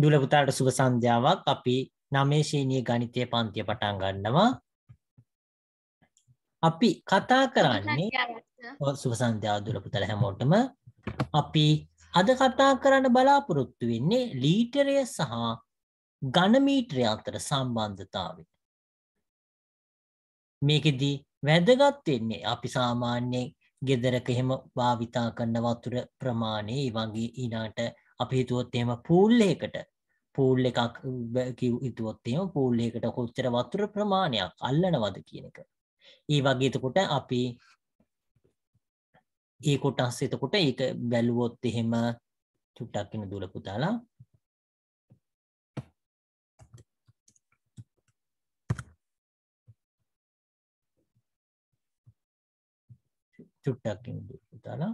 දුලපුතාට සුභ සන්ධ්‍යාවක් අපි නමේශීනී ගණිතය පන්තිය පටන් ගන්නවා අපි කතා කරන්නේ සුභ සන්ධ්‍යාව දුලපුතල හැමෝටම අපි අද කතා කරන්න බලාපොරොත්තු වෙන්නේ ලීටරය සහ ගණමීටරය අතර සම්බන්ධතාවය මේකෙදී වැදගත් වෙන්නේ අපි සාමාන්‍යයෙන් ගෙදරක එහෙම භාවිතා කරන වතුර ප්‍රමාණය වගේ ඊනාට අපි හිතුවොත් එහෙම පූල් එකකට පූල් එකක් ඉතුවොත්තම පූල්ලකට කොච්චර වතුර ප්‍රමාණයක් අල්ලනවද කියන එක. ඒ වගේතකොට අපි ඒ කොටස් එතකොට ඒක බැලුවොත් එහෙම චුට්ටක්කින දුර පුතාලා චුට්ටක්කින දුර පුතාලා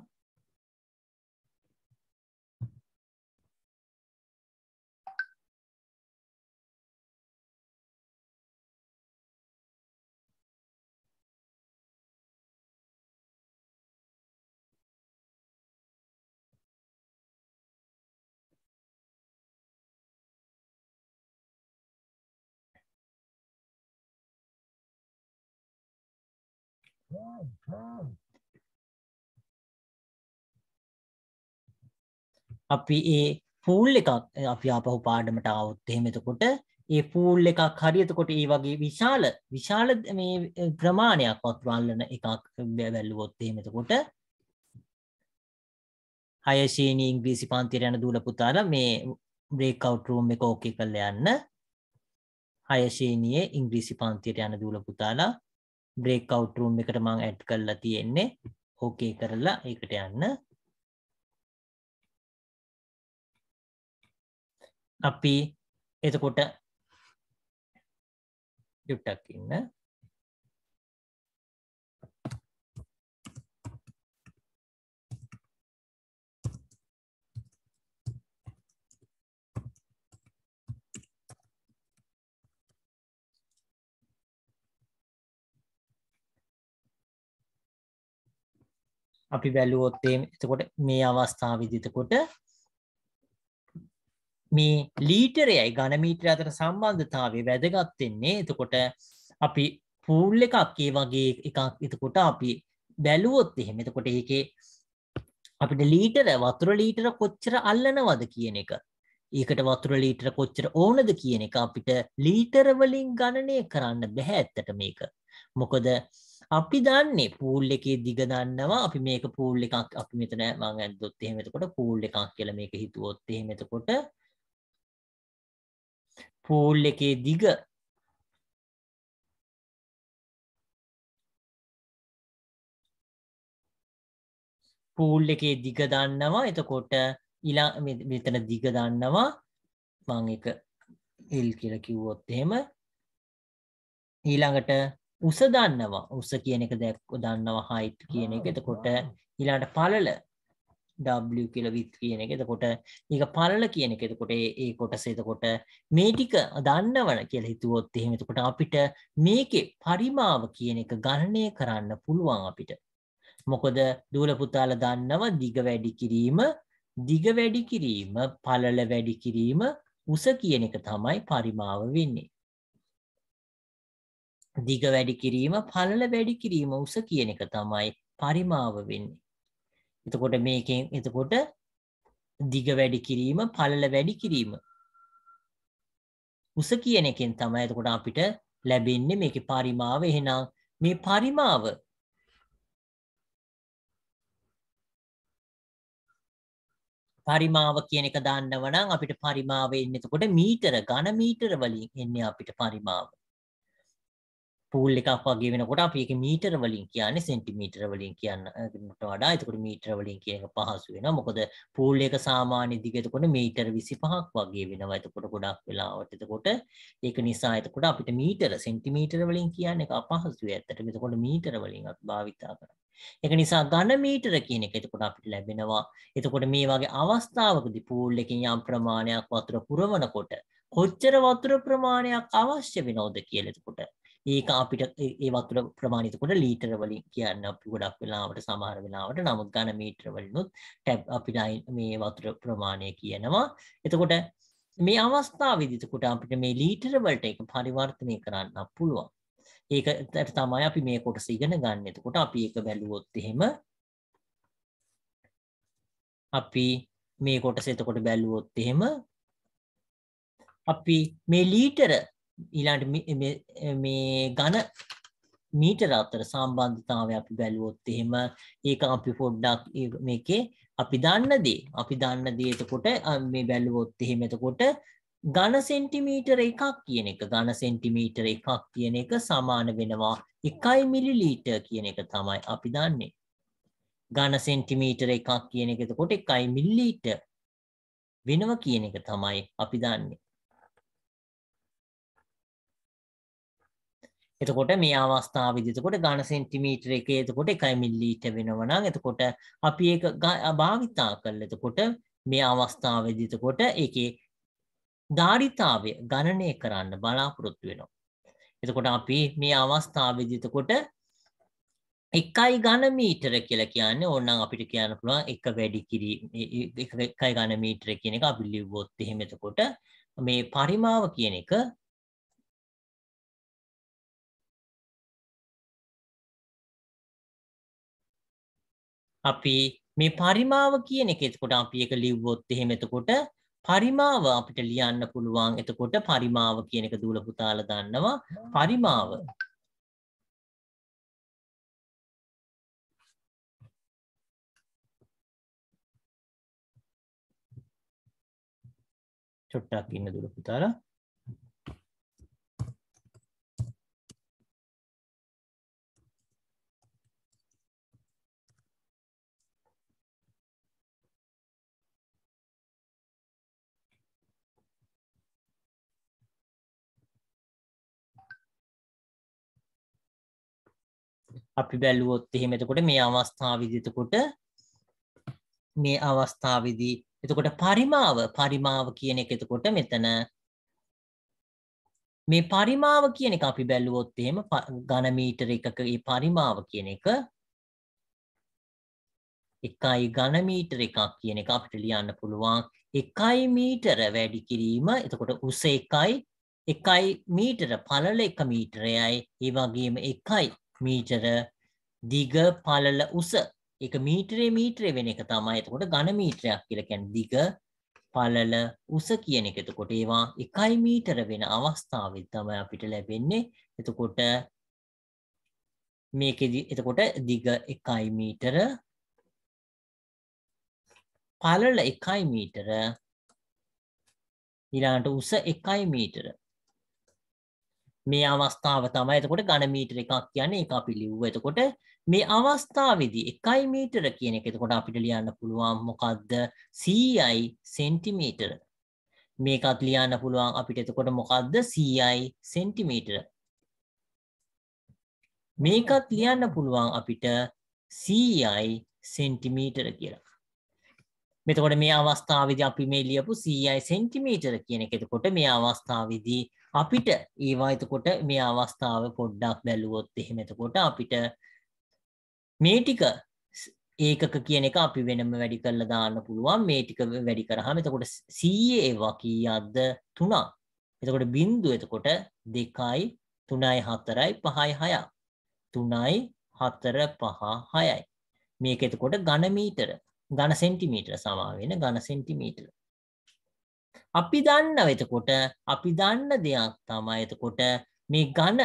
අපි ඒ පූල් එකක් අපි ආපහු පාඩමට අවුත් එහෙම එතකොට ඒ පූල් එකක් හරියතකොට ඒ වගේ විශාල විශාල මේ ප්‍රමාණයක් වතුරල්ලන එකක් බැලුවොත් එහෙම එතකොට හයශීනී ඉංග්‍රීසි පන්තිර යන දූල පුතාල මේ බ්‍රේකවට් රූම් එක ඕකේ කරලා යන්න හයශීනියේ ඉංග්‍රීසි පන්තියට යන දූල පුතාලා බ්‍රේක් අවුට් රූම් එකට මම ඇඩ් කරලා තියෙන්නේ ඕකේ කරලා ඒකට යන්න අපි එතකොට යුට්ටක් ඉන්න අපි බැලුවොත්තේ එතකොට මේ අවස්ථාව විදිතකොට මේ ලීටරයයි ගණමීට්‍ර අතර සම්බන්ධතාවය වැදගත්වෙන්නේ එතකොට අපි පූල් එකක් ඒ වගේ එකක් එතකොට අපි බැලුවොත් එහෙම එතකොට ඒකේ අපිට ලීටර වතුර ලීටර කොච්චර අල්ලනවද කියන එක ඒකට වතුර ලීටර කොච්චර ඕනද කියන එක අපිට ලීටරවලින් ගණනය කරන්න බැහැ ඇත්තට මේක මොකද අපි දන්නේ පූල් එකේ දිග දන්නවා අපි මේක පූල් එකක් අපි මෙතන මං ඇද්දොත් එහෙමතකොට පූල් එකක් කියලා මේක හිතුවොත් එහෙමතකොට පූල් එකේ දිග පූල් එකේ දිග දන්නවා එතකොට ඉලා මෙතන දිග දන්නවා මං එක එල් කියලා කිව්වොත් එහෙම ඊළඟට උස දන්නවා උස කියන එක දැක් දන්නවා හයිට් කියන එක එතකොට ඊලාට පලල W කියල විත් කියන එක එතකොට ඒක පලල කියන එක එතකොට ඒ කොටස එතකොට මේ ටික දන්නවන කියල හිතුවොත් එහෙම එතකොට අපිට මේකේ පරිමාව කියන එක ගණනය කරන්න පුළුවන් අපිට මොකද දූල පුතාල දන්නව දිග වැඩි කිරීම දිග වැඩි කිරීම පලල වැඩි කිරීම උස කියන එක තමයි පරිමාව වෙන්නේ දිග වැඩි කිරීම පලල වැඩි කිරීම උස කියන එක තමයි පරිමාව වෙන්නේ. එතකොට මේකෙන් එතකොට දිග වැඩි කිරීම පලල වැඩි කිරීම. උස කියන එකෙන් තමයි එතකොට අපිට ලැබෙන්නේ මේක පරිමාව එහෙනම් මේ පරිමාව පරිමාව කියන එක දන්නවනම් අපිට පරිමාව එන්නේ එතකොට මීටර ඝන මීටර වලින් එන්නේ අපිට පරිමාව. පූල් එකක් වගේ වෙනකොට අපි ඒක මීටර වලින් කියන්නේ සෙන්ටිමීටර වලින් කියන්නට වඩා එතකොට මීටර වලින් කියන එක පහසු වෙනවා මොකද පූල් එක සාමාන්‍ය දිග එතකොට මීටර 25ක් වගේ වෙනවා එතකොට ගොඩක් වෙලාවට එතකොට ඒක නිසා එතකොට අපිට මීටර සෙන්ටිමීටර වලින් කියන එක අපහසුයි ඇත්තටම එතකොට මීටර වලින් අපි භාවිතා කරනවා ඒක නිසා ඝන මීටර කියන එක එතකොට අපිට ලැබෙනවා එතකොට මේ වගේ අවස්ථාවකදී පූල් එකෙන් යම් ප්‍රමාණයක් වතුර පුරවනකොට කොච්චර වතුර ප්‍රමාණයක් අවශ්‍ය වෙනවද කියලා එතකොට ඒක අපිට ඒ වතුර ප්‍රමාණිතකොට ලීටර වලින් කියන්න අපි ගොඩක් වෙලාවට සමහර වෙලාවට නමුත් ගණ මීටර වලිනුත් ටැබ් අපිට මේ වතුර ප්‍රමාණය කියනවා එතකොට මේ අවස්ථා විදිතකොට අපිට මේ ලීටර වලට එක පරිවර්තනය කරන්න පුළුවන් ඒක තමයි අපි මේ කොටස ඉගෙන ගන්න එතකොට අපි ඒක බැලුවොත් එහෙම අපි මේ කොටස එතකොට බැලුවොත් එහෙම අපි මේ ලීටර ඊළඟට මේ ඝන මීටර අතර සම්බන්ධතාවය අපි බැලුවොත් එහෙම ඒක අපි පොඩ්ඩක් මේකේ අපි දන්න දේ අපි දන්න දේ එතකොට මේ බැලුවොත් එහෙම එතකොට ඝන සෙන්ටිමීටර එකක් කියන එක ඝන සෙන්ටිමීටර එකක් කියන එක සමාන වෙනවා 1 මිලිලීටර් කියන එක තමයි අපි දන්නේ. ඝන සෙන්ටිමීටර එකක් කියන එක එතකොට 1 මිලිලීටර් වෙනවා කියන එක තමයි අපි දන්නේ. එතකොට මේ අවස්ථාව විදිතකොට ගණ සෙන්ටිමීටර එක එතකොට එකයි මිල්ලීට වෙනවනම් එතකොට අපි ඒ භාවිතා කල් එතකොට මේ අවස්ථාව විදිතකොට එකේ ධාරිතාවය ගණනය කරන්න බලාපොරොත්තු වෙනවා. එතකොට අපි මේ අවස්ථාව විදිතකොට එකයි ගණ මීටර කියලා කියන්නේ ඕනනම් අපිට කියන්න පුළුවන් එක වැඩි කිරීම එකයි ගණ මීටර කියන එක අපි ලිව්වොත් එහෙම එතකොට මේ පරිමාව කියන එක අපි මේ පරිමාව කියන එක එතකොට අපි එක ලිව්වොත් එහෙම එතකොට පරිමාව අපිට ලියන්න පුළුවන් එතකොට පරිමාව කියන එක දූල පුතාලා දන්නවා පරිමාව චොට්ටක් ඉන්න දුර පුතාලා අපි බැලුවොත් එහෙම එතකොට මේ අවස්ථාවේදී එතකොට මේ අවස්ථාවේදී එතකොට පරිමාව පරිමාව කියන එක එතකොට මෙතන මේ පරිමාව කියන එක අපි බැලුවොත් එහෙම ඝන මීටර එකක මේ පරිමාව කියන එක එකයි ඝන මීටර එකක් කියන එක අපිට ලියන්න පුළුවන් එකයි මීටර වැඩි කිරීම එතකොට උස එකයි එකයි මීටර පළල එක මීටරයයි ඒ වගේම එකයි මීටර දිග පලල උස එක මීටරේ මීටරේ වෙන එක තමයි එතකොට ඝන මීටරයක් කියලා කියන්නේ දිග පලල උස කියන එක. එතකොට ඒවා 1 මීටර වෙන අවස්ථාවෙත් තමයි අපිට ලැබෙන්නේ. එතකොට මේකෙදි එතකොට දිග 1 මීටර පලල 1 මීටර ඊළඟට උස 1 මීටර මේ අවස්ථාව තමයි එතකොට ගණ මීටර එකක් කියන්නේ එක අපි ලිව්ව එතකොට මේ අවස්ථාවේදී එකයි මීටර කියන එක එතකොට අපිට ලියන්න පුළුවන් මොකද්ද CI සෙන්ටිමීටර මේකත් ලියන්න පුළුවන් අපිට එතකොට මොකද්ද CI සෙන්ටිමීටර මේකත් ලියන්න පුළුවන් අපිට CI සෙන්ටිමීටර කියලා මෙතකොට මේ අවස්ථාවේදී අපි මේ ලියපු CI සෙන්ටිමීටර කියන එක එතකොට මේ අවස්ථාවේදී අපිට ඒවා එතකොට මේ අවස්ථාව පොඩ්ඩක් බැලුවොත් එහෙම එතකොට අපිට මේ ටික ඒකක කියන එක අපි වෙනම වැඩි කරලා දාන්න පුළුවන් මේ ටික වැඩි කරාම එතකොට 100 ඒවා කීයක්ද 3ක් එතකොට බිංදුව එතකොට 2යි 3යි 4යි 5යි 6යි 3යි 4 5 6යි මේක එතකොට ඝන මීටර ඝන සෙන්ටිමීටර සමාන වෙන ඝන සෙන්ටිමීටර අපි දන්න එතකොට අපි දන්න දෙයක් තමයි එතකොට මේ ඝන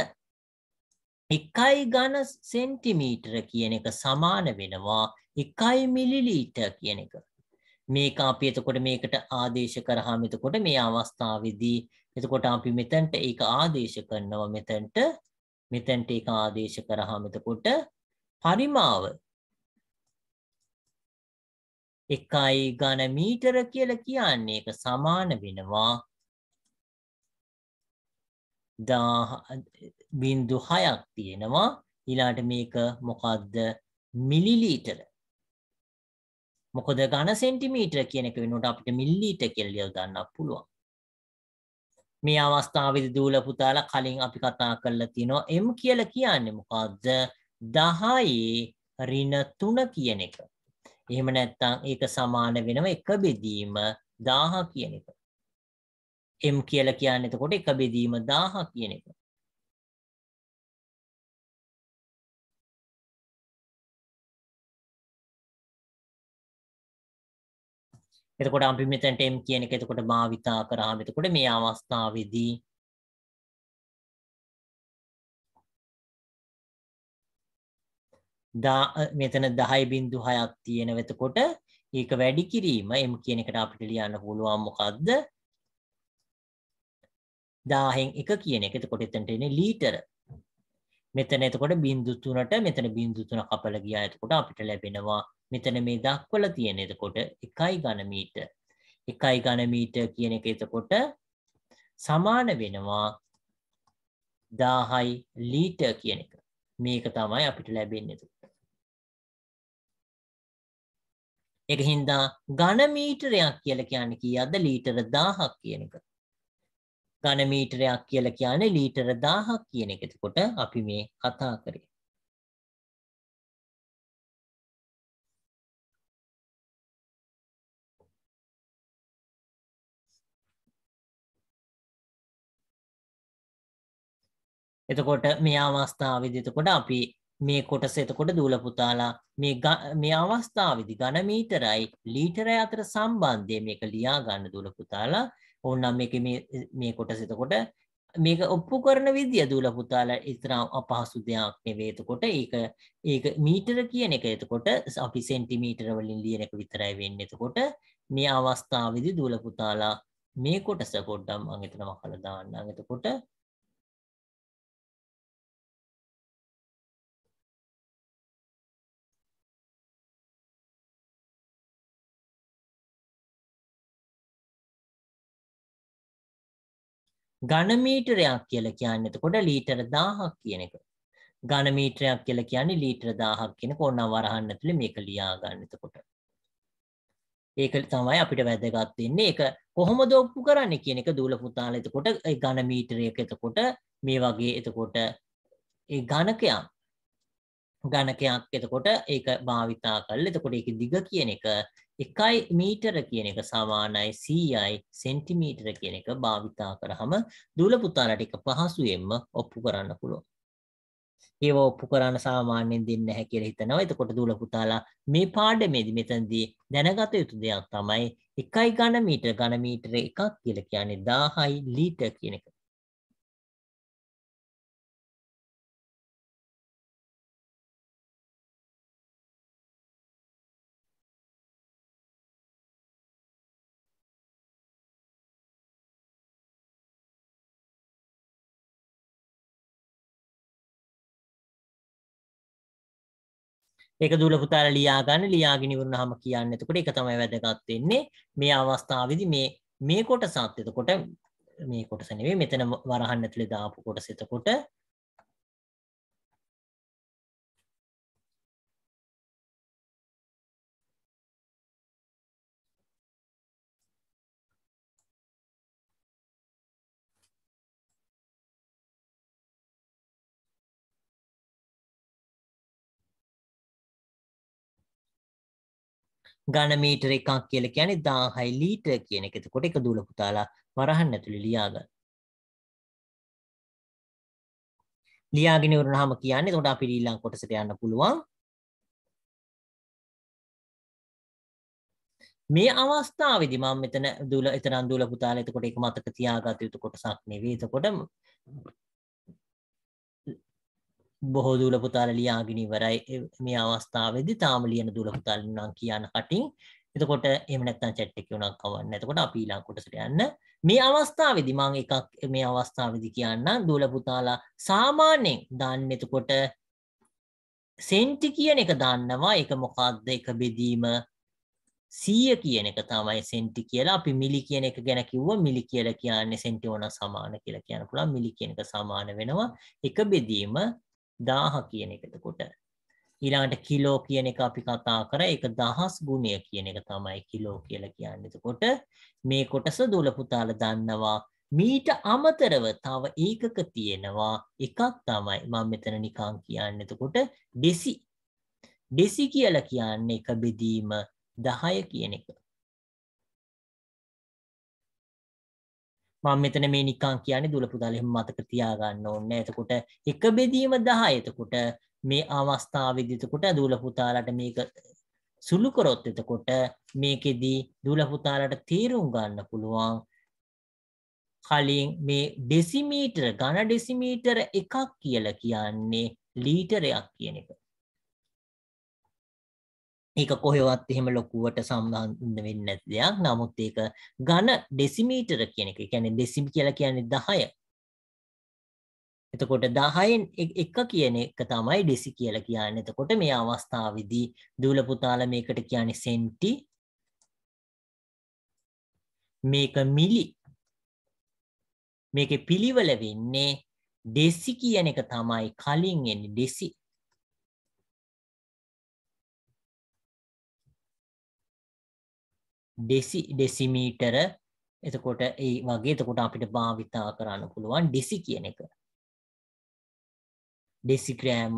එකයි ඝන සෙන්ටිමීටර කියන එක සමාන වෙනවා එකයි මිලිලීටර් කියන එක. මේක අපි එතකොට මේකට ආදේශ කරාම එතකොට මේ අවස්ථාවේදී එතකොට අපි මෙතෙන්ට ඒක ආදේශ කරනවා මෙතෙන්ට මෙතෙන්ට ඒක ආදේශ කරාම එතකොට පරිමාව එකයි ඝන මීටර කියලා කියන්නේ ඒක සමාන වෙනවා බින්දු හයක් තියෙනවා ඊළාට මේක මොකක්ද මිලිලීටර මොකද ඝන සෙන්ටිමීටර කියන එක වෙනුවට අපිට මිලිලීටර කියලා ලියව ගන්න පුළුවන් මේ අවස්ථාවේදී දූල පුතාලා කලින් අපි කතා කරලා තිනවා m කියලා කියන්නේ මොකක්ද 10 ඍණ 3 කියන එක එහෙම නැත්නම් ඒක සමාන වෙනව එක බෙදීම 1000 කියන එක. m කියලා කියන්නේ එතකොට එක බෙදීම 1000 කියන එක. එතකොට අපි මෙතනට m කියන එක එතකොට භාවිතා කරාම එතකොට මේ අවස්ථාවේදී මෙතන දහයි බින්දු හයක් තියෙන වෙතකොට ඒක වැඩි කිරීම එම කියන එකට අපිට ලියන්න පුළුවන් මොකක්ද දාහෙන් එක කියන එක එතකොට එතනට එන්නේ ලීටර මෙතන එතකොට බින්දු තුනට මෙතන බින්දු තුන කපලා ගියා එතකොට අපිට ලැබෙනවා මෙතන මේ දක්වලා තියෙන එතකොට 1 ඝන මීටර 1 ඝන මීටර කියන එක එතකොට සමාන වෙනවා 1000 ලීටර කියන එක මේක තමයි අපිට ලැබෙන්නේ එක හින්දා ගණමීටරයක් කියල කියන්න කිය අද ලීටර දාහක් කියන එක. ගණමීටරයක් කියල කියන ලීටර දාහක් කියන එකතකොට අපි මේ කතා කරේ. එතකොට මේ අවස්ථාව විදිතකොට අපි මේ කොටස එතකොට දූල පුතාලා මේ මේ අවස්ථාවේදී ඝන මීටරයි ලීටරය අතර සම්බන්ධය මේක ලියා ගන්න දූල පුතාලා ඕනනම් මේක මේ මේ කොටස එතකොට මේක ඔප්පු කරන විදිය දූල පුතාලා ඉතරම් අපහසු දෙයක් නෙවෙයි එතකොට ඒක ඒක මීටර කියන එක එතකොට අපි සෙන්ටිමීටර වලින් ලියන එක විතරයි වෙන්නේ එතකොට මේ අවස්ථාවේදී දූල පුතාලා මේ කොටස පොඩ්ඩක් මම එතනම කළා දාන්නම් එතකොට ගණමීටරයක් කියල කියන්න එතකොට ලීටර දාහක් කියන එක. ගණමීටරයක් කියල කියන්නේ ලීටර දාහක් කියෙන කොන්න වරහන්න තුළ මේක ලියා ගන්නතකොට. ඒක තමයි අපිට වැදගත්වෙන්නේ එක කොහොම දෝප්පු කරන්න කියන එක දූල පුතාල එතකොට ගණමීටරයක එතකොට මේ වගේ එතකොට ගණකයක් ගණකයක් එතකොට ඒක භාවිතා කල් එතකොට එක දිග කියන එක එකයි මීටර කියන එක සමානයි සීයයි සෙන්ටිමීටර කියන එක භාවිතා කරහම දුලපුතාල ටික පහසුවෙන්ම ඔප්පු කරන්න පුළුවන්. ඒව ඔප්පු කරන්න සාමාන්‍යයෙන් දෙන්න හැ කියලා හිතනවා. එතකොට දුලපුතාලා මේ පාඩමේදී මෙතනදී දැනගත යුතු දෙයක් තමයි එකයි ඝන මීටර ඝන මීටර එකක් කියලා කියන්නේ 1000යි ලීටර කියන එක. ඒක දුල පුතාල ලියාගන්න ලියාගෙන ඉවරනහම කියන්න එතකොට ඒක තමයි වැදගත් වෙන්නේ මේ අවස්ථාවේදී මේ මේ කොටසත් එතකොට මේ කොටස නෙවෙයි මෙතන වරහන් ඇතුලේ දාපු කොටස එතකොට ගණමීටර එකක් කියල කියන දාහයි ලීට කියන එක කොට එක දූල පුතාලා වරහන් ඇතුළි ලියාගන්න ලියාගෙන වරුණහම කියන්නේ තොට අපි ඊළඟ කොටසට යන්න පුළුවන් මේ අවස්ථාවේදී මම මෙතන දුල එතරම් දුල පුතාලා එතකොට ඒක මතක තියාගත යුතු කොටසක් නෙවෙයි එතකොට බොහෝ දූල පුතාල ලියාගෙන ඉවරයි මේ අවස්ථාවේදී තාම ලියන දූල පුතාල නම් කියන කටින් එතකොට එම නැත්තම් chat එකේ උනක් කවන්න. එතකොට අපි ඊළඟ කොටසට යන්න. මේ අවස්ථාවේදී මම එකක් මේ අවස්ථාවේදී කියන්නම් දූල පුතාලා සාමාන්‍යයෙන් දාන්න එතකොට සෙන්ටි කියන එක දන්නවා. ඒක මොකක්ද? ඒක බෙදීම 100 කියන එක තමයි සෙන්ටි කියලා. අපි මිලි කියන එක ගැන කිව්වා. මිලි කියලා කියන්නේ සෙන්ටි වුණා සමාන කියලා කියන්න පුළුවන්. මිලි කියන එක සමාන වෙනවා. එක බෙදීම දාහ කියන එක එතකොට ඊළඟට කිලෝ කියන එක අපි කතා කරා ඒක දහස් ගුණය කියන එක තමයි කිලෝ කියලා කියන්නේ. එතකොට මේ කොටස දුල පුතාල දන්නවා. මීට අමතරව තව ඒකක තියෙනවා එකක් තමයි මම මෙතන නිකන් කියන්නේ. එතකොට ඩෙසි ඩෙසි කියලා කියන්නේ එක බෙදීම 10 කියන එක. මම මෙතන මේ නිකං කියන්නේ දුල පුදල මතක තියාගන්න ඕන්න එතකොට එක බෙදීම දහ එතකොට මේ අවස්ථාවවිදිතකොට දූල පුතාලට මේක සුළු කොරොත් එතකොට මේකෙදී දුල පුතාලට තේරුම් ගන්න පුළුවන් කලින් මේ ඩෙසිමීටර් ගණ ඩෙසිමීටර එකක් කියල කියන්නේ ලීටරයක් කියන එක ඒක කොහෙවත් එහෙම ලොකුවට සම්බන්ධ වෙන්න ඇති දෙයක් නමුත් ඒක ඝන ඩෙසිමීටර කියන එක කියන්නේ ඩෙසිම් කියලා කියන්නේ 10. එතකොට 10න් එක කියන එක තමයි ඩෙසි කියලා කියන්නේ. එතකොට මේ අවස්ථාවේදී දූල පුතාලා මේකට කියන්නේ සෙන්ටි මේක මිලි මේකේ පිළිවෙල වෙන්නේ ඩෙසි කියන එක තමයි කලින් එන්නේ ඩෙසි ඩෙසි ඩෙසිමීටර එතකොට ඒ වගේ එතකොට අපිට භාවිතා කරන්න පුළුවන් ඩෙසි කියන එක ඩෙසිග්‍රෑම්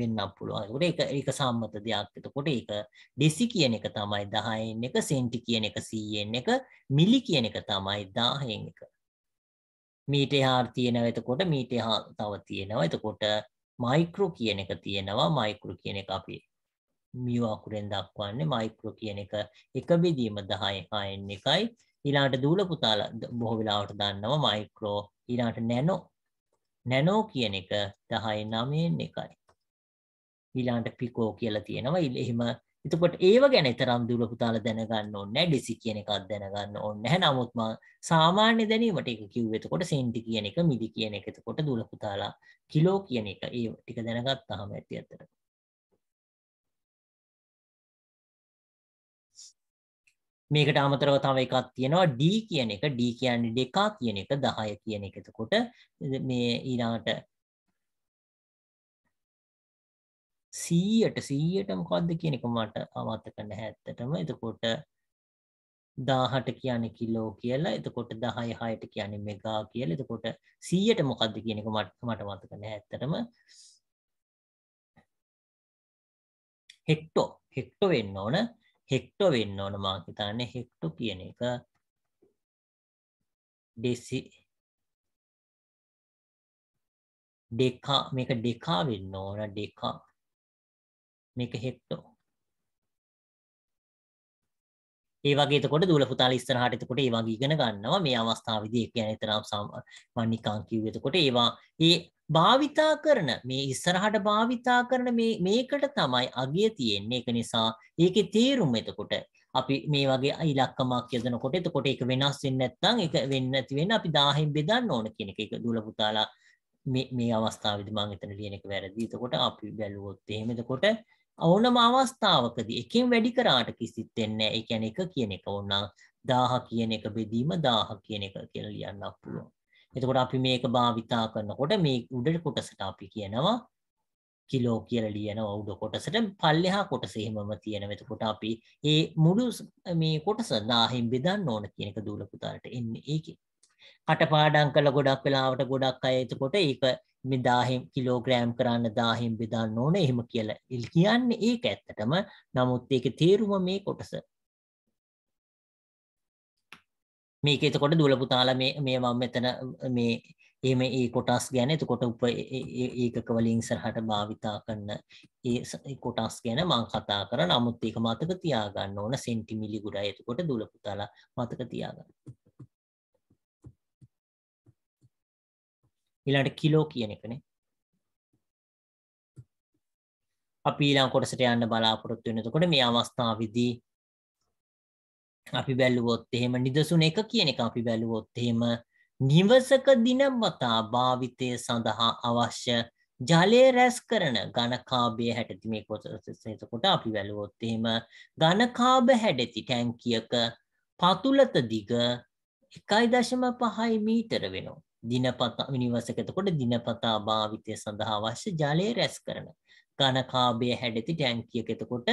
වෙන්න පුළුවන් එක එක සම්මත දෙයක් එතකොට එක ඩෙසි කියන එක තමයි දහයෙන් එක සෙන්ටි කියන එක සීයෙන් එක මිලි කියන එක තමයි දාහයෙන් එක මීට හාර තියෙනව එතකොට මීට හා තව තියෙනවා එතකොට මයිකරු කියන එක තියෙනවා මයිකරු කියන එක අපේ මියු අකුරෙන් දක්වන්නේ මයික්‍රෝ කියන එක එක බෙදීම 10යි 6න් 1යි ඊළාට දූල පුතාලා බොහෝ වෙලාවට දන්නවා මයික්‍රෝ ඊළාට නැනෝ නැනෝ කියන එක 10යි 9න් 1යි ඊළාට පිකෝ කියලා තියෙනවා එහෙම එතකොට ඒව ගැන තරම් දුර පුතාලා දැනගන්න ඕනේ නැහැ ඩෙසි කියන එකක් දැනගන්න ඕනේ නැහැ නමුත් මම සාමාන්‍ය දැනීමට ඒක කිව්වේ එතකොට සෙන්ටි කියන එක මිලි කියන එක එතකොට දුර පුතාලා කිලෝ කියන එක ඒ ටික දැනගත්තාම ඇති අතට මේකට අමතරව තව එකක් තියෙනවා D කියන එක D කියන්නේ දෙකා කියන එක 10 කියන එක. එතකොට මේ ඊළඟට 100ට 100ට මොකද්ද කියන එක මට අමතක නැහැ ඇත්තටම. එතකොට 1000ට කියන්නේ කිලෝ කියලා. එතකොට 10 6ට කියන්නේ මෙගා කියලා. එතකොට 100ට මොකද්ද කියන එක මට මට මතක නැහැ ඇත්තටම. හෙක්ටෝ හෙක්ටෝ වෙන්න ඕන. හෙක්ටෝ වෙන්න ඕන මා හිතන්නේ හෙක්ටෝ කියන එක ඩෙසි ඩෙකා මේක ඩෙකා වෙන්න ඕන ඩෙකා මේක හෙක්ටෝ ඒ වගේ එතකොට දුල පුතාලා ඉස්සරහට එතකොට ඒ වගේ ඉගෙන ගන්නවා මේ අවස්ථාවේදී ඒ කියන්නේ තරම් මම නිකන් කිව්වේ එතකොට ඒවා ඒ භාවිතා කරන මේ ඉස්සරහට භාවිතා කරන මේ මේකට තමයි අගිය තියෙන්නේ ඒක නිසා ඒකේ තේරුම එතකොට අපි මේ වගේ ඉලක්කමක් යදනකොට එතකොට ඒක වෙනස් වෙන්නේ නැත්නම් ඒක වෙන්නේ නැති වෙන්න අපි 1000න් බෙදන්න ඕන කියන එක ඒක දුල පුතාලා මේ මේ අවස්ථාවේදී මම එතන ලියන එක වැරදි. එතකොට අපි බැලුවොත් එහෙම එතකොට ඕනම අවස්ථාවකදී එකෙන් වැඩි කරාට කිසිත් වෙන්නේ නැහැ. ඒ කියන්නේ එක කියන එක ඕන 1000 කියන එක බෙදීම 1000 කියන එක කියලා ලියන්නත් පුළුවන්. එතකොට අපි මේක භාවිතා කරනකොට මේ උඩට කොටසට අපි කියනවා කිලෝ කියලා ලියනවා උඩ කොටසට පල්ලෙහා කොටස එහෙමම තියෙනවා. එතකොට අපි මේ මුළු මේ කොටස 1000න් බෙදන්න ඕන කියන එක දූල පුතාලට එන්නේ ඒකේ. කටපාඩම් කළ ගොඩක් වෙලාවට ගොඩක් අය එතකොට ඒක මේ 1000 කිලෝග්‍රෑම් කරන්න 1000න් බෙදන්න ඕන එහෙම කියලා කියන්නේ ඒක ඇත්තටම. නමුත් ඒකේ තේරුම මේ කොටස මේක එතකොට දුලපුතාල මේ මේ මම මෙතන මේ එම ඒ කොටස් ගැන එතකොට උප ඒකක වලින් සරහට භාවිතා කරන්න ඒ කොටස් ගැන මං කතා කර නමුත් ඒක මතක තියාගන්න ඕන සෙන්ටිමිලි ගුඩා එතකොට දුලපුතාලා මතක තියාගන්න ඊළඟට කිලෝ කියන එකනේ අපි ඊළඟ කොටසට යන්න බලාපොරොත්තු වෙන. එතකොට මේ අවස්ථාවේදී අපි බැලුවොත් එහෙම නිදසුන එක කියන එක අපි බැලුවොත් එහෙම නිවසක දිනවතා භාවිතය සඳහා අවශ්‍ය ජලය රැස් කරන ගණකාබය හැටති මේ කොසකොට අපි වැලුවොත් එහෙම ගණකාබ හැඩති ටැංකියක පතුලත දිග එකයි දශම පහයි මීටර වෙනවා. දිනපතා නිවසකතකොට දිනපතා භාවිතය සඳහා අවශ්‍ය ජලය රැස් කරන ගණකාබය හැඩති ටැංකියක එතකොට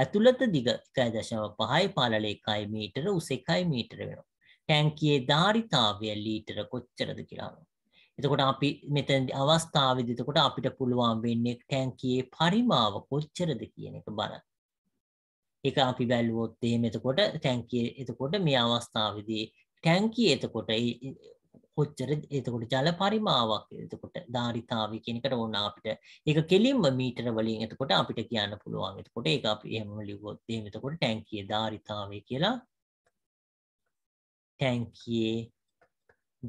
ඇතුළත දිග එකයි දශම පහයි පලල එකයි මීටර උස එකයි මීටර වෙනවා. ටැන්කියේ ධාරිතාවය ලීටර කොච්චරද කියලා. එතකොට අපි මෙතන අවස්ථාවේදී එතකොට අපිට පුළුවන් වෙන්නේ ටැංකියේ පරිමාව කොච්චරද කියන එක බලන්න. ඒක අපි බැලුවොත් එහෙම එතකොට ටැංකියේ එතකොට මේ අවස්ථාවේදී ටැංකියේ එතකොට කොච්චර එතකොට ජල පරිමාවක් එතකොට ධාරිතාවය කියන එකට ඕන අපිට ඒක කෙලින්ම මීටර වලින් එතකොට අපිට කියන්න පුළුවන්. එතකොට ඒක අපි එහෙම ලිව්වොත් එහෙම එතකොට ටැංකියේ ධාරිතාවය කියලා ටැංකියේ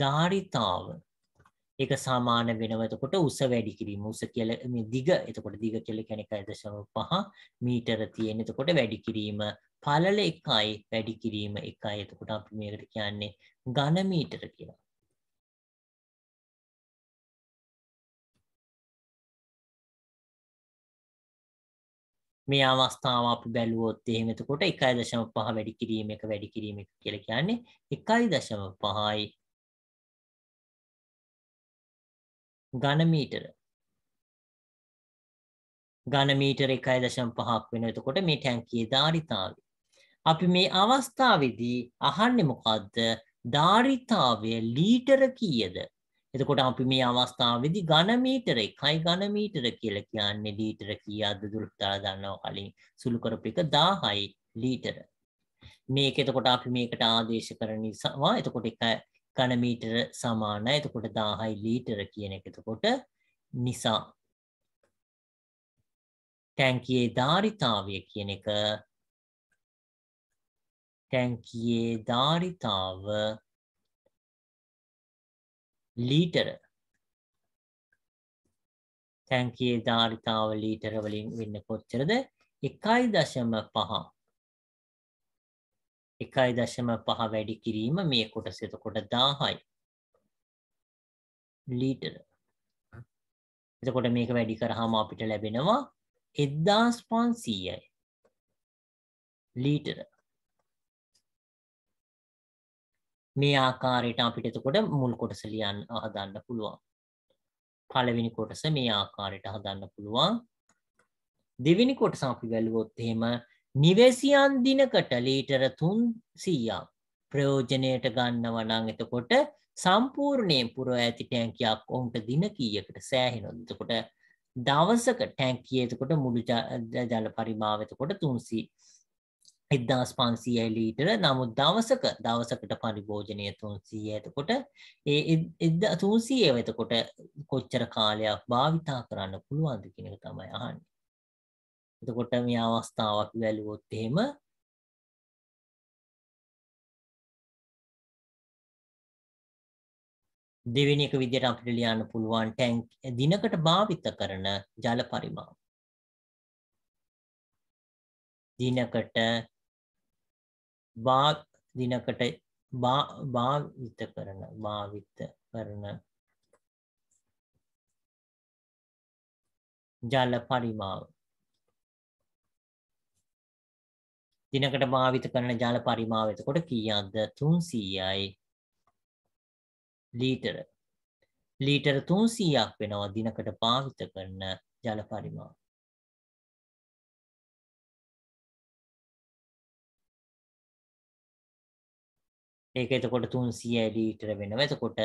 ධාරිතාව ඒක සමාන වෙනවා එතකොට උස වැඩි කිරීම උස කියලා මේ දිග එතකොට දිග කියලා කියන්නේ 1.5 මීටර තියෙන එතකොට වැඩි කිරීම පළල 1යි වැඩි කිරීම 1යි එතකොට අපි මේකට කියන්නේ ඝන මීටර කියලා මේ අවස්ථාව අපි බැලුවොත් එහෙම එතකොට 1.5 වැඩි කිරීම එක වැඩි කිරීම එක කියලා කියන්නේ 1.5යි ඝන මීටර ඝන මීටර 1.5ක් වෙන එතකොට මේ ටැංකියේ ධාරිතාවය අපි මේ අවස්ථාවේදී අහන්නේ මොකද්ද ධාරිතාවය ලීටර කීයද එතකොට අපි මේ අවස්ථාවේදී ඝනමීටර එකයි ඝනමීටර කියලා කියන්නේ ලීටර කීයක්ද දුරතාව දන්නව කලින් සුළු කරපු එක 1000යි ලීටර. මේක එතකොට අපි මේකට ආදේශ කරන නිසා එතකොට එක ඝනමීටර සමානයි. එතකොට 1000යි ලීටර කියන එක එතකොට නිසා ටැංකියේ ධාරිතාවය කියන එක ටැංකියේ ධාරිතාව ලීටර තැන්කයේ ධාරිතාව ලීටර වලින් වෙන්න කොච්චරද එකයි දශම පහ එකයි දශම පහ වැඩි කිරීම මේ කොටස එතකොට දාහයි ලීටර එතකොට මේක වැඩි කරහම අපිට ලැබෙනවා එද්දාස් පන්සීයයි ලීටර මේ ආකාරයට අපිට එතකොට මුල් කොටස ලියන්න හදන්න පුළුවන්. පළවෙනි කොටස මේ ආකාරයට හදන්න පුළුවන්. දෙවෙනි කොටස අපි වැළුවොත් එහෙම නිවැසියන් දිනකට ලීටර 300ක් ප්‍රයෝජනයට ගන්නව නම් එතකොට සම්පූර්ණයෙන් පුරව ඇති ටැංකියක් ඔවුන්ට දින කීයකට සෑහෙනවද? එතකොට දවසක ටැංකිය එතකොට මුළු ජල පරිමාව එතකොට 300 එක්දස් පන්සිය ලීටර නමුත් දවසක දවසකට පරිභෝජනය තුන්සී ඇතකොට ඒ එද තුන්සී ඇවතකොට කොච්චර කාලයක් භාවිතා කරන්න පුළුවන්ද කෙනක තමයි අහන්න එතකොට මේ අවස්ථාවක් වැලුවොත් එහෙම දෙවෙනි එක විදිහට අපිට ලියන්න පුළුවන් ටැංක් දිනකට භාවිත කරන ජල පරිමාව දිනකට භාග දිනකට භාවිත කරන භාවිත කරන ජල පරිමාව දිනකට භාවිත කරන ජල පරිමාව එතකොට කීයක්ද 300යි ලීටර ලීටර 300ක් වෙනවා දිනකට භාවිත කරන ජල පරිමාව ඒක එතකොට 300 ලීටර වෙනවා. එතකොට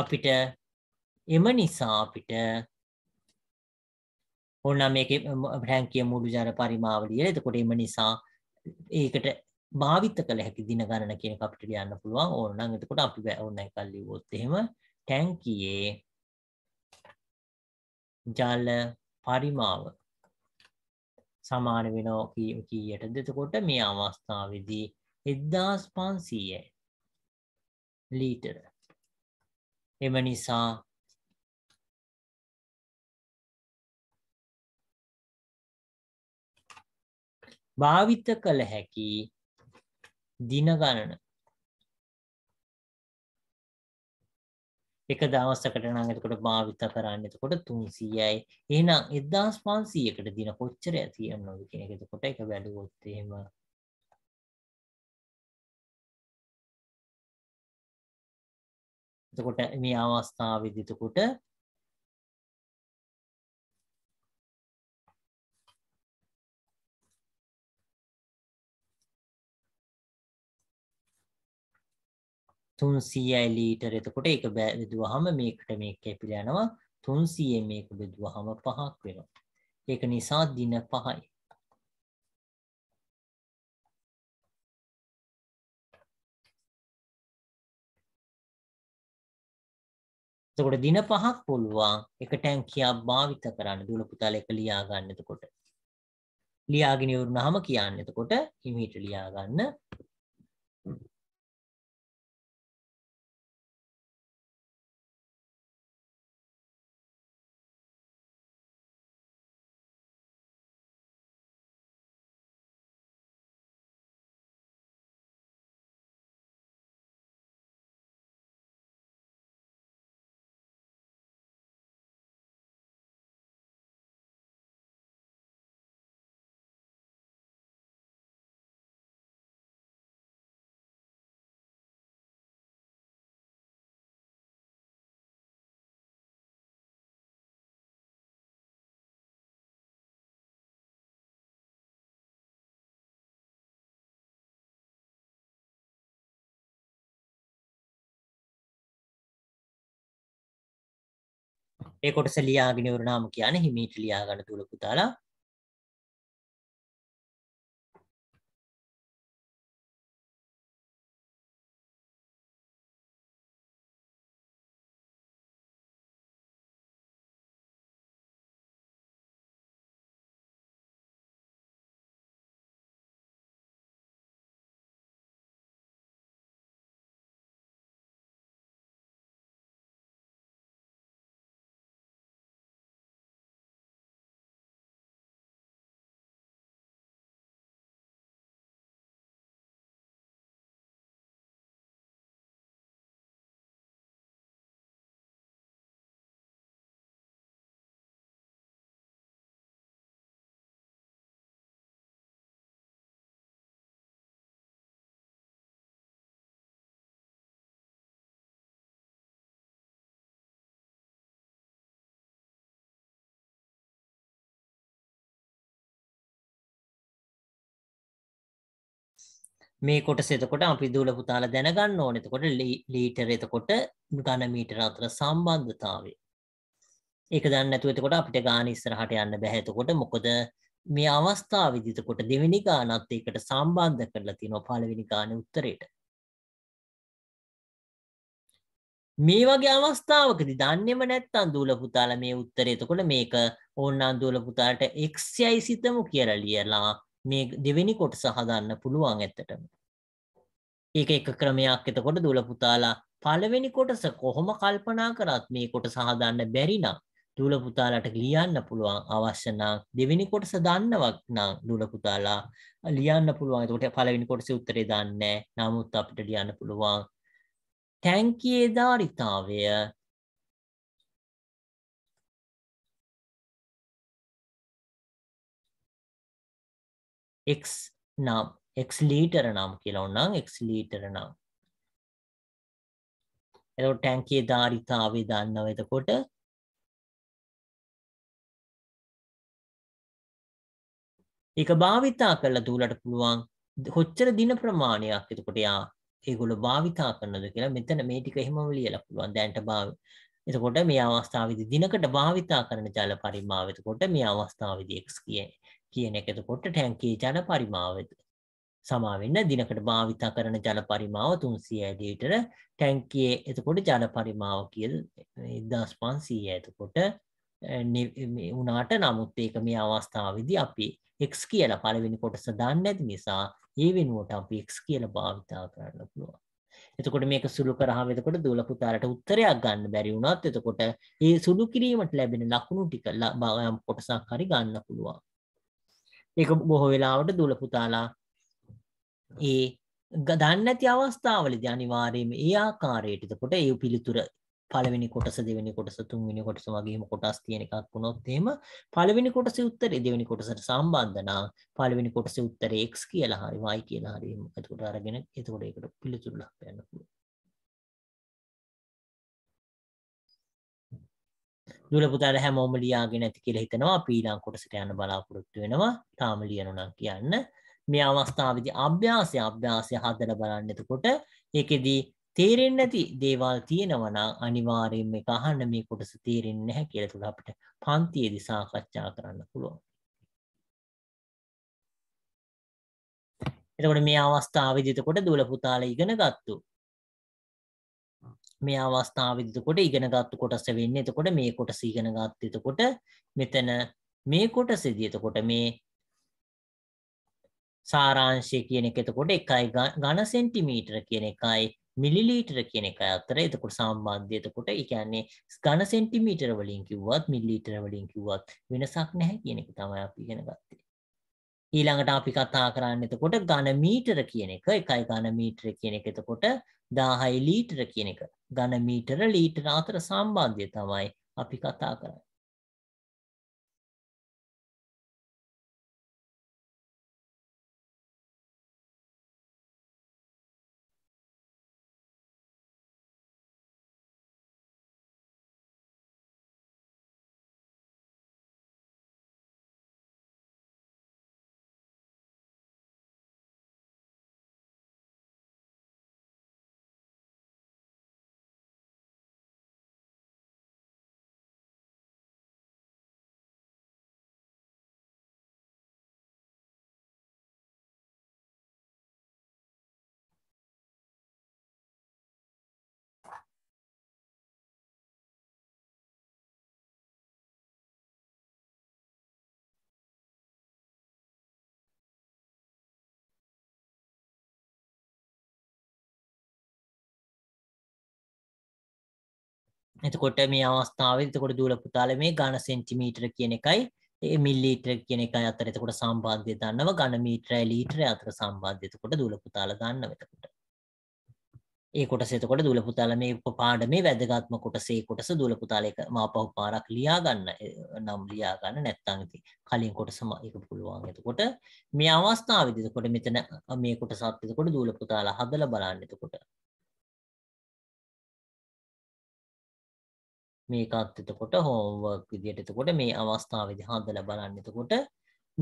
අපිට එම නිසා අපිට ඕන මේකේ ටැංකිය මුළු ජල පරිමාවලිය. එතකොට එම නිසා ඒකට භාවිත කළ හැකි දින ගණන කියන එක අපිට ලියන්න පුළුවන්. ඕනනම් එතකොට අපි ඕන එකක් ලියුවොත් එහෙම ටැංකියේ ජල පරිමාව සමාන වෙනවා කීයටද එතකොට මේ අවස්ථාවේදී එදදාස් පන්සීයයි ලීටර එම නිසා භාවිත කළ හැකි දිනගණන එක දවසකට නම් එතකොට භාවිත කරන්න එතකොට 300යි එහෙනම් 1500කට දින කොච්චර ඇතිවෙනවද කියන එක එතකොට එක බැලුවොත් එහෙම එතකොට මේ අවස්ථාවේදී එතකොට තුන්සීයයි ලීටර් එතකොට එක බැදුවහම මේකට මේ කැපිල යනවා තුන්සීයෙන් මේක බෙදුවහම පහක් වෙනවා. ඒක නිසා දින පහයි. එතකොට දින පහක් පුළුවන් එක ටැංකියක් භාවිත කරන්න දුවල පුතාල එක ලියා ගන්න එතකොට. ලියාගෙන ඉවරුනහම කියන්න එතකොට හිමීට ලියා ගන්න ඒ කොටස ලියාගෙන ඉවරනාම කියන්නේ හිමීට ලියා ගන්න තුල පුතාලා මේ කොට සෙතකොට අපි දූල පුතාල දැනගන්න ඕන එතකොට ලීටර එතකොට ගණ මීටර අතර සම්බන්ධතාවය ඒක දන්න නැතුව එතකොට අපිට ගාන ඉස්සරහට යන්න බැහැ එතකොට මොකද මේ අවස්ථාව විදිතකොට දෙවෙනි ගානත් ඒකට සම්බන්ධ කරලා තියෙනවා පළවෙනි ගානේ උත්තරේට මේ වගේ අවස්ථාවකදී දන්නේම නැත්තම් දූල පුතාලා මේ උත්තරේ එතකොට මේක ඕන්නම් දූල පුතාලට x යයි සිතමු කියලා ලියලා මේ දෙවෙනි කොටස හදන්න පුළුවන් ඇත්තටම. ඒක එක ක්‍රමයක් එතකොට දුල පුතාලා පළවෙනි කොටස කොහොම කල්පනා කරත් මේ කොටස හදන්න බැරි නම් දුල පුතාලාට ලියන්න පුළුවන් අවශ්‍ය නම් දෙවෙනි කොටස දන්නවක් නම් දුල පුතාලා ලියන්න පුළුවන්. එතකොට පළවෙනි කොටසේ උත්තරේ දන්නේ නැහැ. නමුත් අපිට ලියන්න පුළුවන්. ටැංකියේ ධාරිතාවය එක් නම් එක් ලීටර නම් කියලා ඔන්නම් එක් ලීටර නම් එතකොට ටැංකියේ ධාරිතාවය දන්නව එතකොට ඒක භාවිතා කරලා දූලට පුළුවන් කොච්චර දින ප්‍රමාණයක් එතකොට යා ඒගොල්ලෝ භාවිතා කරනද කියලා මෙතන මේ ටික එහෙමම ලියලා පුළුවන් දැන්ට භාව එතකොට මේ අවස්ථාවේදී දිනකට භාවිතා කරන ජල පරිමාව එතකොට මේ අවස්ථාවේදී x කියන්නේ කියන එක එතකොට ටැංකේ ජල පරිමාවද සමා වෙන්න දිනකට භාවිතා කරන ජල පරිමාව 300 ලීටර ටැංකියේ එතකොට ජල පරිමාව කියලා 1500 එතකොට උනාට නමුත් ඒක මේ අවස්ථාවේදී අපි x කියලා පළවෙනි කොටස දන්නේ නැති නිසා ඒ වෙනුවට අපි x කියලා භාවිතා කරන්න පුළුවන්. එතකොට මේක සුළු කරාම එතකොට දූල පුතාලට උත්තරයක් ගන්න බැරි වුණත් එතකොට ඒ සුළු කිරීමට ලැබෙන ලකුණු ටික යම් කොටසක් හරි ගන්න පුළුවන්. ඒක බොහෝ වෙලාවට දුල පුතාලා ඒ ගදන්නැති අවස්ථාවලද අනිවාරයම ඒ ආකාරයටතකොට ඒ පිළිතුර පළවෙනි කොටස දෙවැනි කොටස තුන්වෙනි කොටස වගේම කොටස් තියෙන එකක් වුණොත් එහෙම පළවෙනි කොටස උත්තරේ දෙවෙනි කොටසට සම්බන්ධ නම් පළවෙනි කොටස උත්තරේ x කියලා හරි y කියලා හරි එතකොට අරගෙන එතකොට ඒකට පිළිතුරු ලබා ගන්න පුළුවන් දුලපුතාට හැමෝම ලියාගෙන ඇති කියල හිතනවා පීලාංකොටසට යන බලාපොරොත්තු වෙනවා තාම ලියනුනක් කියන්න මේ අවස්ථාවදි අභ්‍යාසය අභ්‍යාසය හදල බලන්න එතකොට ඒකෙදී තේරෙන් නැති දේවල් තියෙනවනා අනිවාරයෙන් මේ අහන්න මේ කොටස තේරෙන් නැහැ කියල තුළ අපට පන්තියේදි සාකච්ඡා කරන්න පුළුවන්. එතකොට මේ අවස්ථාව විදිතකොට දුල පුතාල ඉගෙන ගත්තු මේ අවස්ථාවදිතකොට ඉගෙනගත්තු කොටස වෙන්න එතකොට මේ කොට සීගෙන ගත්තතකොට මෙතන මේ කොට සිදියතකොට මේ සාරාංශය කියන එක එතකොට එකයි ගණ සෙන්ටිමීටර කියන එකයි මිලිලීටර කියන එක අතර එතකොට සම්බන්ධයතකොට එකන්නේ ගණ සෙන්ටිමීටර වලින් කිව්වත් මිල්ලීටර වලින් කිව්වත් වෙනසක් නැහැ කියන එක තමයි අපි ඉගෙන ගත්තේ ඊළඟට අපි කතා කරන්න එතකොට ඝන මීටර කියන එක එකයි ඝන මීටර කියන එක එතකොට 1000යි ලීටර කියන එක ඝන මීටර ලීටර අතර සම්බන්ධය තමයි අපි කතා කරන්නේ එතකොට මේ අවස්ථාව එතකොට දූල පුතාල මේ ගණ සෙන්ටිමීටර කියන එකයි මිල්ලීටර කියන එක අතර එතකොට සම්බන්ධය දන්නව ගණ මීටරය ලීටරය අතර සම්බන්ධය එතකොට දූල පුතාල දන්නව එතකොට ඒ කොටස එතකොට දුල පුතාල මේ පාඩමේ වැදගත්ම කොටස ඒ කොටස දුල පුතාල එක මාපහු පාරක් ලියා ගන්න නම් ලියා ගන්න නැත්නම් ඉතින් කලින් කොටසම ඒක පුළුවන් එතකොට මේ අවස්ථාවේදී එතකොට මෙතන මේ කොටසත් එතකොට දුල පුතාල හදලා බලන්න එතකොට මේකත් එතකොට හෝම්වර්ක් විදියට එතකොට මේ අවස්ථාවේදී හදලා බලන්න එතකොට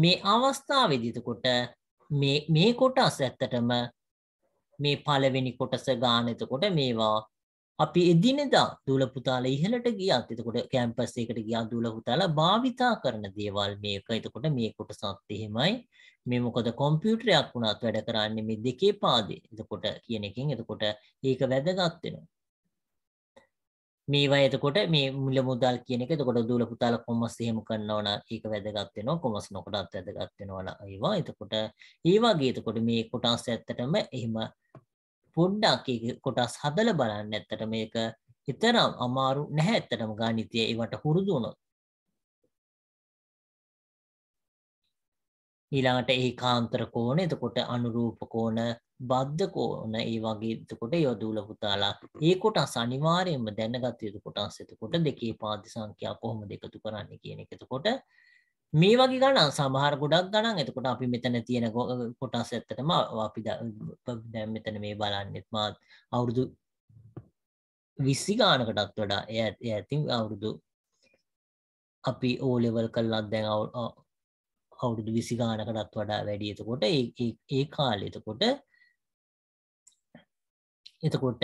මේ අවස්ථාවේදී එතකොට මේ මේ කොටස් ඇත්තටම මේ පළවෙනි කොටස ගන්න එතකොට මේවා අපි එදිනෙදා දුල පුතාලා ඉහළට ගියත් එතකොට කැම්පස් එකට ගියා දුල පුතාලා භාවිතා කරන දේවල් මේක එතකොට මේ කොටසත් එහෙමයි මේ මොකද කොම්පියුටරයක් වුණත් වැඩ කරන්නේ මේ දෙකේ පාදේ එතකොට කියන එකෙන් එතකොට ඒක වැදගත් වෙනවා මේවා එතකොට මේ මුල මුදල් කියන එක එතකොට දූල පුතාල කොමස් එහෙම කරන්න ඕන ඒක වැදගත් වෙනවා කොමස් නොකටත් වැදගත් වෙනවා ඒවා එතකොට ඒ වගේ එතකොට මේ කොටස් ඇත්තටම එහෙම පොඩ්ඩක් ඒක කොටස් හදලා බලන්න ඇත්තට මේක විතරම් අමාරු නැහැ ඇත්තටම ගණිතය ඒවට හුරුදු වුණොත් ඊළඟට එහි කාන්තර කෝණ එතකොට අනුරූප කෝණ බද්ධ කෝණ ඒ වගේ එතකොට යොදූල පුතාලා ඒ කොටස් අනිවාර්යයෙන්ම දැනගත යුතු කොටස් එතකොට දෙකේ පාදි සංඛ්‍යා කොහොමද එකතු කරන්නේ කියන එක එතකොට මේ වගේ ගණන් සමහර ගොඩක් ගණන් එතකොට අපි මෙතන තියෙන කොටස් ඇත්තටම අපි දැන් මෙතන මේ බලන්නෙත් මාත් අවුරුදු 20 ගානකටත් වඩා එයා ඇතින් අවුරුදු අපි ඕ ලෙවල් කරලා දැන් අවුරුදු විසි ගානකටත් වඩා වැඩි එතකොට ඒ කාල එතකොට එතකොට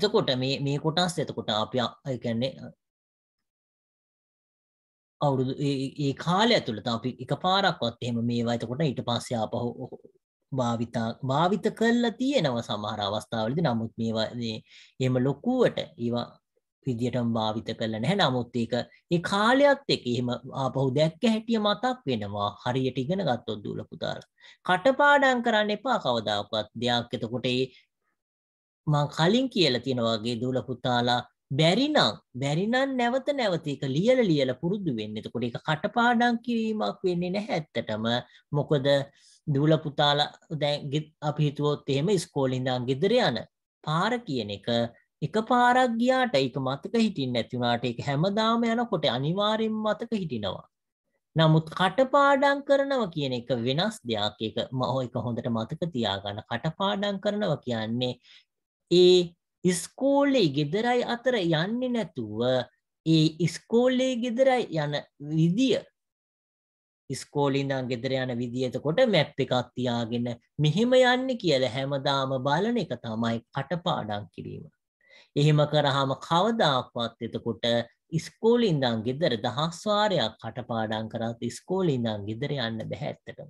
එතකොට මේ මේ කොටස් එතකොට අපි අයකන්නේ අවුරුදු ඒ කාලය ඇතුළත අපි එක පාරක්වත් එහෙම මේවා එතකොට ඊට පස්සේ ආපහු භාවිතා භාවිත කරලා තියෙනව සමහර අවස්ථාවලදී නමුත් මේවා එහෙම ලොකුවට ඒවා විදියටම භාවිත කළ නැහැ. නමුත් ඒක ඒ කාලයත් එක්ක එහෙම ආපහු දැක්ක හැටිය මතක් වෙනවා. හරියට ඉගෙන ගත්තොත් දූල පුතාලා. කටපාඩම් කරන්න එපා කවදාකවත්. දෙයක් එතකොට ඒ මං කලින් කියලා තියෙන වගේ දූල පුතාලා බැරිනම් බැරිනම් නැවත නැවත ඒක ලියලා ලියලා පුරුදු වෙන්න. එතකොට ඒක කටපාඩම් කිරීමක් වෙන්නේ නැහැ ඇත්තටම. මොකද දූල පුතාලා දැන් අපි හිතුවොත් එහෙම ඉස්කෝලේ ඉඳන් ගෙදර යන පාර කියන එක එක පාරක් ගියාට ඒක මතක හිටින් නැතිවුණට එක හැමදාම යනකොට අනිවාරෙන් මතක හිටිනවා. නමුත් කටපාඩං කරනව කියන එක වෙනස් දෙයක් එක මහෝ එක හොඳට මතක තියාගන්න කටපාඩං කරනව කියන්නේ ඒ ඉස්කෝලේ ගෙදරයි අතර යන්නේ නැතුව ඒ ඉස්කෝලේ ගෙදරයි යන විදිය ස්කෝලින්දන් ගෙදර යන විදිහතකොට මැප් එකක් තියාගෙන මෙහෙම යන්න කියල හැමදාම බලන එක තමයි කටපාඩං කිරීම එහෙම කරාම කවදාකවත් එතකොට ඉස්කෝලේ ඉඳන් ගෙදර දහස් වාරයක් කටපාඩම් කරත් ඉස්කෝලේ ඉඳන් ගෙදර යන්න බෑ ඇත්තටම.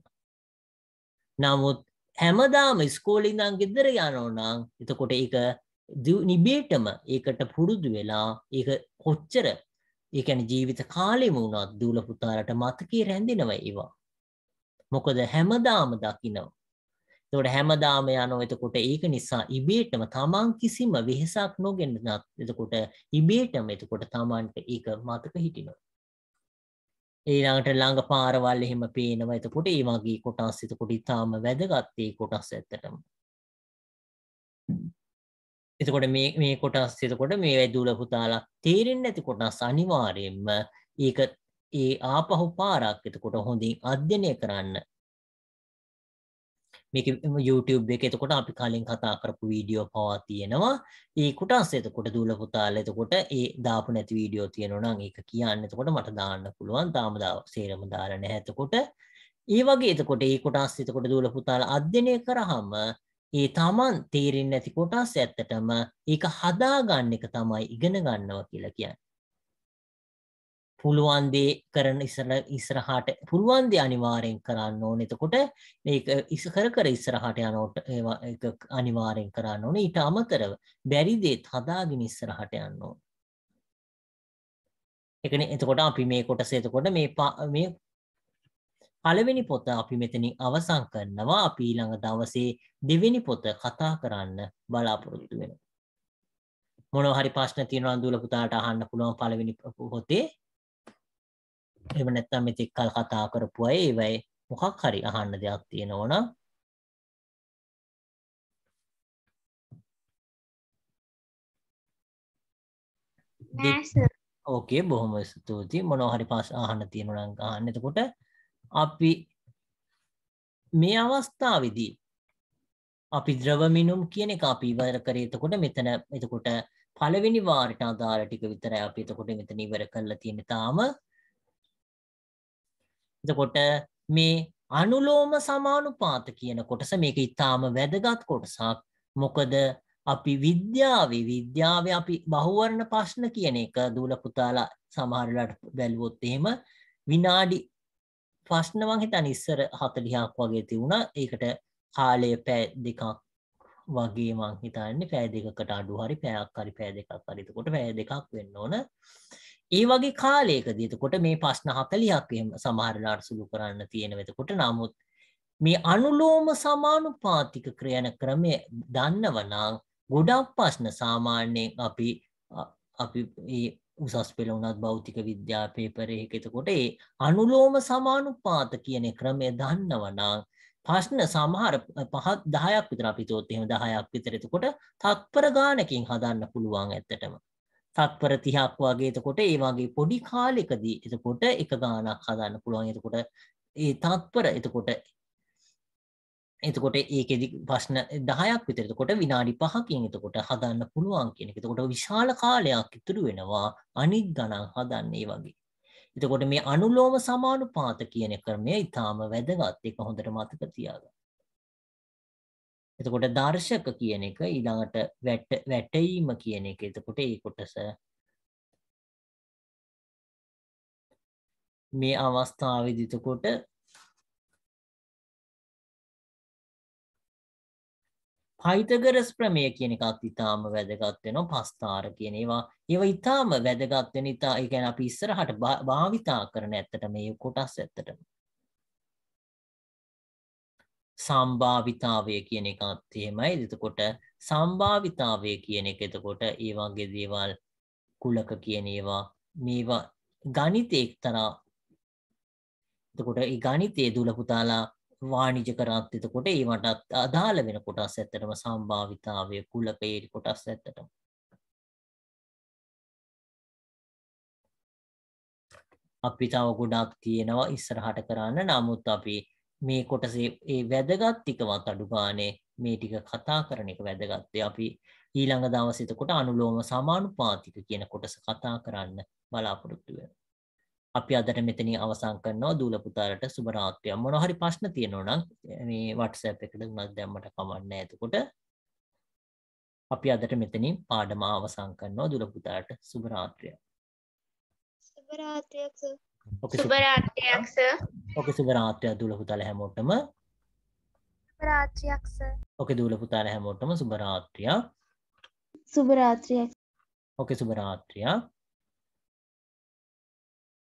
නමුත් හැමදාම ඉස්කෝලේ ඉඳන් ගෙදර යනෝ නම් එතකොට ඒක නිබේටම ඒකට පුරුදු වෙලා ඒක කොච්චර ඒ කියන්නේ ජීවිත කාලෙම වුණත් දූල පුතාලට මතකයේ රැඳෙනවා ඒවා. මොකද හැමදාම දකිනවා එතකොට හැමදාම යනවා. එතකොට ඒක නිසා ඉබේටම තමන් කිසිම වෙහෙසක් නොගෙනනත් එතකොට ඉබේටම එතකොට තමන්ට ඒක මතක හිටිනවා. ඊළඟට ළඟ පාරවල් එහෙම පේනවා. එතකොට ඒ වගේ කොටස් එතකොට ඊටාම වැදගත් ඒ කොටස් ඇත්තටම. එතකොට මේ මේ කොටස් එතකොට මේ වැදුල පුතාලා තේරෙන්නේ නැති කොටස් අනිවාර්යයෙන්ම ඒක ඒ ආපහු පාරක් එතකොට හොඳින් අධ්‍යයනය කරන්න මේක YouTube එක එතකොට අපි කලින් කතා කරපු වීඩියෝ පවා තියෙනවා ඒ කුටස් එතකොට දූල පුතාල එතකොට ඒ දාපු නැති වීඩියෝ තියෙනවනම් ඒක කියන්න එතකොට මට දාන්න පුළුවන් තාම සේරම දාලා නැහැ එතකොට ඒ වගේ එතකොට ඒ කොටස් එතකොට දූල පුතාල අධ්‍යයනය කරාම ඒ තමන් තේරෙන්නේ නැති කොටස් ඇත්තටම ඒක හදාගන්න එක තමයි ඉගෙන ගන්නවා කියලා කියන්නේ පුළුවන්දේ කරන ඉසර ඉස්රහට පුළුවන්ද අනිවාරයෙන් කරන්න ඕන එතකොට ඉස කර කර ඉස්සරහට යනෝට අනිවාරයෙන් කරන්න ඕන ඊට අමතරව බැරිදේත් හදාගෙන ඉස්සරහට යන්න ඕන එකන එතකොට අපි මේ කොට සේතකොට මේ මේ පළවෙනි පොත අපි මෙතනින් අවසං කරනවා අපි ඊළඟ දවසේ දෙවෙනි පොත කතා කරන්න බලාපොරොත්තු වෙන මොනහරි ප්‍රශ්න තියෙනවා දුල පුතාට අහන්න පුළුවන් පළවෙනි පොතේ එහෙම නැත්නම් මෙතෙක් කල් කතා කරපු අය ඒවයි මොකක් හරි අහන්න දෙයක් තියෙනවා නම් ඕකේ බොහොම ස්තුතියි මොනවා හරි පාස් අහන්න තියෙනවා නම් අහන්න එතකොට අපි මේ අවස්ථාවේදී අපි ද්‍රව මිනුම් කියන එක අපි ඉවර කරේ එතකොට මෙතන එතකොට පළවෙනි වාරට අදාළ ටික විතරයි අපි එතකොට මෙතන ඉවර කරලා තියෙන්නේ තාම එතකොට මේ අනුලෝම සමානුපාත කියන කොටස මේක ඉතාම වැදගත් කොටසක් මොකද අපි විද්‍යාවේ විද්‍යාවේ අපි බහුවරණ ප්‍රශ්න කියන එක දූල පුතාලා සමහරලාට බැලුවොත් එහෙම විනාඩි ප්‍රශ්න මං හිතන්නේ ඉස්සර 40ක් වගේ තිබුණා. ඒකට කාලය පැය දෙකක් වගේ මං හිතන්නේ පැය දෙකකට අඩු හරි පැයක් හරි පැය දෙකක් හරි. එතකොට පැය දෙකක් වෙන්න ඕන. ඒ වගේ කාලයකදී එතකොට මේ ප්‍රශ්න 40ක් එහෙම සමහර වෙලාවට සුළු කරන්න තියෙන වෙතකොට නමුත් මේ අනුලෝම සමානුපාතික ක්‍රියන ක්‍රමය දන්නවනම් ගොඩක් ප්‍රශ්න සාමාන්‍යයෙන් අපි අපි ඒ උසස් පෙළ වුණත් භෞතික විද්‍යා පේපර් එකක එතකොට ඒ අනුලෝම සමානුපාත කියන ක්‍රමය දන්නවනම් ප්‍රශ්න සමහර පහත් 10ක් විතර අපි තෝත් එහෙම 10ක් විතර එතකොට තත්පර ගානකින් හදන්න පුළුවන් ඇත්තටම තත්පර 30ක් වගේ එතකොට ඒ වගේ පොඩි කාලෙකදී එතකොට එක ගානක් හදන්න පුළුවන් එතකොට ඒ තත්පර එතකොට එතකොට ඒකෙදි ප්‍රශ්න 10ක් විතර එතකොට විනාඩි 5කින් එතකොට හදන්න පුළුවන් කියන එක. එතකොට විශාල කාලයක් ඉතුරු වෙනවා අනිත් ගණන් හදන්න ඒ වගේ. එතකොට මේ අනුලෝම සමානුපාත කියන ක්‍රමය ඊටාම වැදගත්. ඒක හොඳට මතක තියාගන්න. එතකොට දර්ශක කියන එක ඊළඟට වැට වැටීම කියන එක එතකොට ඒ කොටස මේ අවස්ථාවදිතකොට පයිතගරස් ප්‍රමය කියන එකත් ඉතාම වැදගත්වෙනවා පස්ථාර කියන ඒවා ඒව ඉතාම වැදගත්වෙන ඉතා එකැන අපි ඉස්සරහට භාවිතා කරන ඇත්තට මේ කොටස් ඇත්තටම සම්භාවිතාවය කියන එකත් එහෙමයි එතකොට සම්භාවිතාවය කියන එක එතකොට ඒ වගේ දේවල් කුලක කියන ඒවා මේවා ගණිත එක්තරා එතකොට ඒ ගණිතයේ දුල පුතාලා වාණිජ කරත් එතකොට ඒවටත් අදාළ වෙන කොටස් ඇත්තටම සම්භාවිතාවය කුලක ඒ කොටස් ඇත්තටම අපි තව ගොඩක් තියෙනවා ඉස්සරහට කරන්න නමුත් අපි මේ කොටසේ ඒ වැදගත්තිකවත් අඩුගානේ මේ ටික කතා කරන එක වැදගත්තේ අපි ඊළඟ දවසිතකොට අනුලෝම සමානුපාතික කියන කොටස කතා කරන්න බලාපොරොත්තුව. අපි අදට මෙතනි අවසං කරනවා දූලපුතාරට සුභරාත්වය මොනහරි ප්‍රශ්න තියෙනවනම් මේ වටසැප් එකට උනත් දැම්මට කමන්න ඇතකොට අපි අදට මෙතනින් පාඩම අවසං කරනවා දුලපුතාට සුභරාත්‍රය. සුභරාත්‍රයක් සර්. ඔබ රාත්‍රයක් සර්. ඕකේ සුබ රාත්‍රියක් දුල පුතාලා හැමෝටම. සුබ රාත්‍රියක් සර්. ඕකේ දුල පුතාලා හැමෝටම සුබ රාත්‍රියක්. සුබ රාත්‍රියක්. ඕකේ සුබ රාත්‍රියක්.